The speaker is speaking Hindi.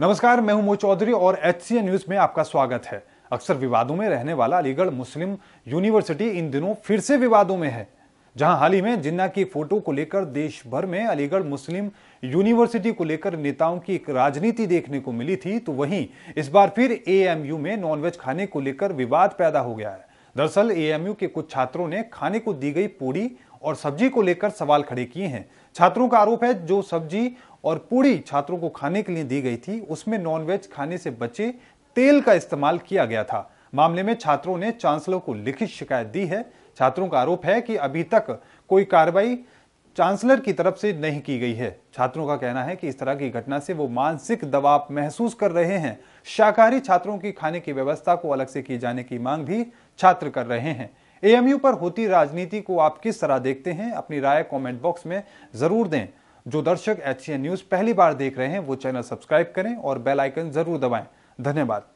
नमस्कार मैं हूं मोह चौधरी और एच न्यूज में आपका स्वागत है अक्सर विवादों में रहने वाला अलीगढ़ मुस्लिम यूनिवर्सिटी इन दिनों फिर से विवादों में है जहां हाल ही में जिन्ना की फोटो को लेकर देश भर में अलीगढ़ मुस्लिम यूनिवर्सिटी को लेकर नेताओं की एक राजनीति देखने को मिली थी तो वहीं इस बार फिर एएमयू में नॉनवेज खाने को लेकर विवाद पैदा हो गया है दरअसल एएमयू के कुछ छात्रों ने खाने को दी गई पूड़ी और सब्जी को लेकर सवाल खड़े किए हैं छात्रों का आरोप है जो सब्जी और पूड़ी छात्रों को खाने के लिए दी गई थी उसमें नॉनवेज खाने से बचे तेल का इस्तेमाल किया गया था मामले में छात्रों ने चांसलर को लिखित शिकायत दी है छात्रों का आरोप है कि अभी तक कोई कार्रवाई चांसलर की तरफ से नहीं की गई है छात्रों का कहना है कि इस तरह की घटना से वो मानसिक दबाव महसूस कर रहे हैं शाकाहारी छात्रों की खाने की व्यवस्था को अलग से किए जाने की मांग भी छात्र कर रहे हैं एएमयू पर होती राजनीति को आप किस तरह देखते हैं अपनी राय कमेंट बॉक्स में जरूर दें जो दर्शक एच न्यूज़ पहली बार देख रहे हैं वो चैनल सब्सक्राइब करें और बेल आइकन ज़रूर दबाएं धन्यवाद